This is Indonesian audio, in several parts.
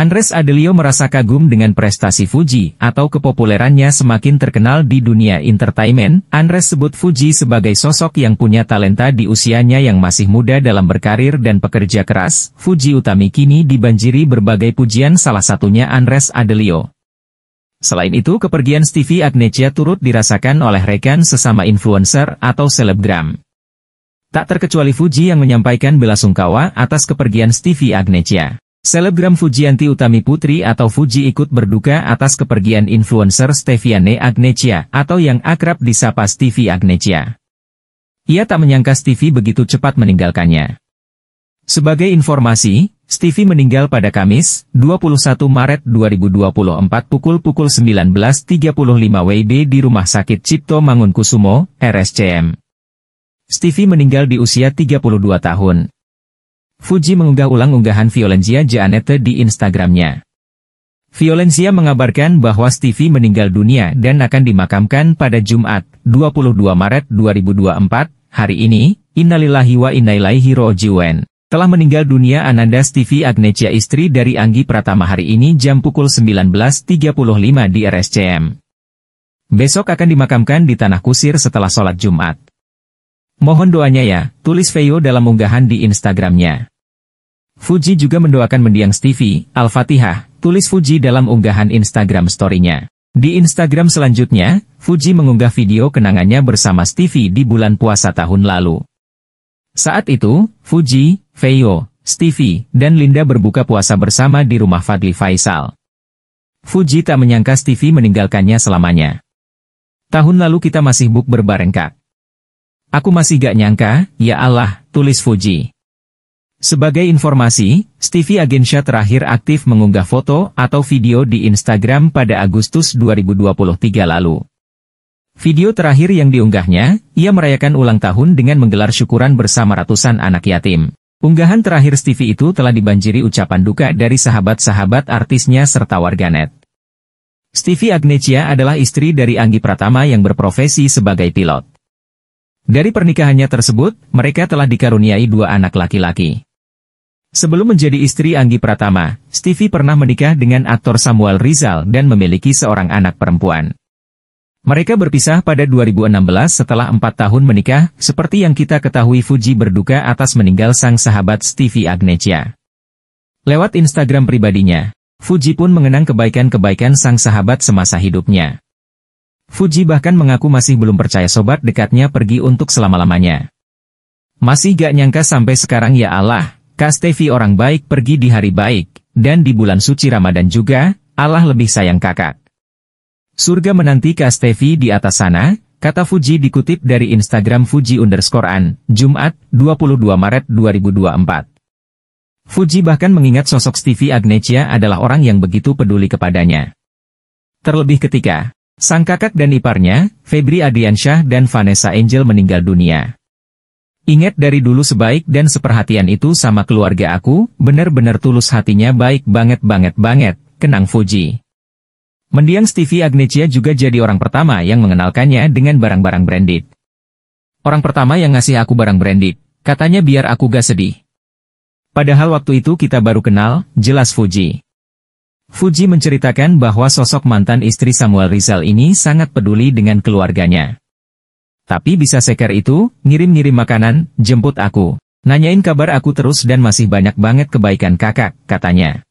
Andres Adelio merasa kagum dengan prestasi Fuji, atau kepopulerannya semakin terkenal di dunia entertainment, Andres sebut Fuji sebagai sosok yang punya talenta di usianya yang masih muda dalam berkarir dan pekerja keras, Fuji Utami kini dibanjiri berbagai pujian salah satunya Andres Adelio. Selain itu kepergian Stevie Agnesia turut dirasakan oleh rekan sesama influencer atau selebgram. Tak terkecuali Fuji yang menyampaikan belasungkawa atas kepergian Stevie Agnesia. Selebgram Fujianti Utami Putri atau Fuji ikut berduka atas kepergian influencer Steviane Agnecia atau yang akrab disapa Stevie Agnecia. Ia tak menyangka Stevie begitu cepat meninggalkannya. Sebagai informasi, Stevie meninggal pada Kamis, 21 Maret 2024 pukul pukul 19.35 WIB di Rumah Sakit Cipto Mangunkusumo, RSCM. Stevie meninggal di usia 32 tahun. Fuji mengunggah ulang unggahan Violencia Jaanete di Instagramnya. Violencia mengabarkan bahwa Stevie meninggal dunia dan akan dimakamkan pada Jumat, 22 Maret 2024, hari ini, Innalillahi wa inna rojiwen. Telah meninggal dunia Ananda Stivi Agnesia istri dari Anggi Pratama hari ini jam pukul 19.35 di RSCM. Besok akan dimakamkan di Tanah Kusir setelah sholat Jumat. Mohon doanya ya, tulis Feo dalam unggahan di Instagramnya. Fuji juga mendoakan mendiang Stevie, Al-Fatihah, tulis Fuji dalam unggahan Instagram story-nya. Di Instagram selanjutnya, Fuji mengunggah video kenangannya bersama Stevie di bulan puasa tahun lalu. Saat itu, Fuji, Feyo, Stevie, dan Linda berbuka puasa bersama di rumah Fadli Faisal. Fuji tak menyangka Stevie meninggalkannya selamanya. Tahun lalu kita masih buk berbarengkak. Aku masih gak nyangka, ya Allah, tulis Fuji. Sebagai informasi, Stevie Agensha terakhir aktif mengunggah foto atau video di Instagram pada Agustus 2023 lalu. Video terakhir yang diunggahnya, ia merayakan ulang tahun dengan menggelar syukuran bersama ratusan anak yatim. Unggahan terakhir Stevie itu telah dibanjiri ucapan duka dari sahabat-sahabat artisnya serta warganet. Stevie Agnesia adalah istri dari Anggi Pratama yang berprofesi sebagai pilot. Dari pernikahannya tersebut, mereka telah dikaruniai dua anak laki-laki. Sebelum menjadi istri Anggi Pratama, Stevie pernah menikah dengan aktor Samuel Rizal dan memiliki seorang anak perempuan. Mereka berpisah pada 2016 setelah empat tahun menikah, seperti yang kita ketahui Fuji berduka atas meninggal sang sahabat Stevie Agnesia. Lewat Instagram pribadinya, Fuji pun mengenang kebaikan-kebaikan sang sahabat semasa hidupnya. Fuji bahkan mengaku masih belum percaya sobat dekatnya pergi untuk selama-lamanya. Masih gak nyangka sampai sekarang ya Allah, Kastevi orang baik pergi di hari baik, dan di bulan suci Ramadan juga, Allah lebih sayang kakak. Surga menanti Kastevi di atas sana, kata Fuji dikutip dari Instagram Fuji underscore an, Jumat, 22 Maret 2024. Fuji bahkan mengingat sosok Stevie Agnesia adalah orang yang begitu peduli kepadanya. Terlebih ketika, sang kakak dan iparnya, Febri Adiansyah dan Vanessa Angel meninggal dunia. Ingat dari dulu sebaik dan seperhatian itu sama keluarga aku, benar-benar tulus hatinya baik banget-banget-banget, kenang Fuji. Mendiang Stevie Agnesia juga jadi orang pertama yang mengenalkannya dengan barang-barang branded. Orang pertama yang ngasih aku barang branded, katanya biar aku gak sedih. Padahal waktu itu kita baru kenal, jelas Fuji. Fuji menceritakan bahwa sosok mantan istri Samuel Rizal ini sangat peduli dengan keluarganya. Tapi bisa seker itu, ngirim-ngirim makanan, jemput aku. Nanyain kabar aku terus dan masih banyak banget kebaikan kakak, katanya.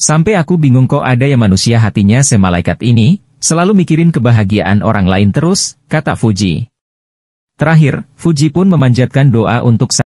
Sampai aku bingung kok ada yang manusia hatinya semalaikat ini, selalu mikirin kebahagiaan orang lain terus, kata Fuji. Terakhir, Fuji pun memanjatkan doa untuk